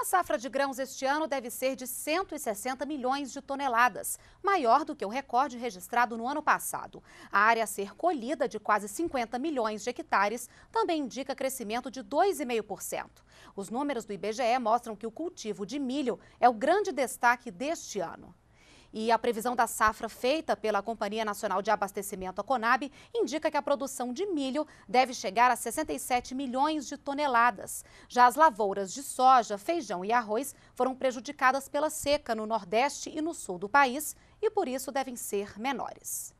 A safra de grãos este ano deve ser de 160 milhões de toneladas, maior do que o recorde registrado no ano passado. A área a ser colhida, de quase 50 milhões de hectares, também indica crescimento de 2,5%. Os números do IBGE mostram que o cultivo de milho é o grande destaque deste ano. E a previsão da safra feita pela Companhia Nacional de Abastecimento, a Conab, indica que a produção de milho deve chegar a 67 milhões de toneladas. Já as lavouras de soja, feijão e arroz foram prejudicadas pela seca no Nordeste e no Sul do país e, por isso, devem ser menores.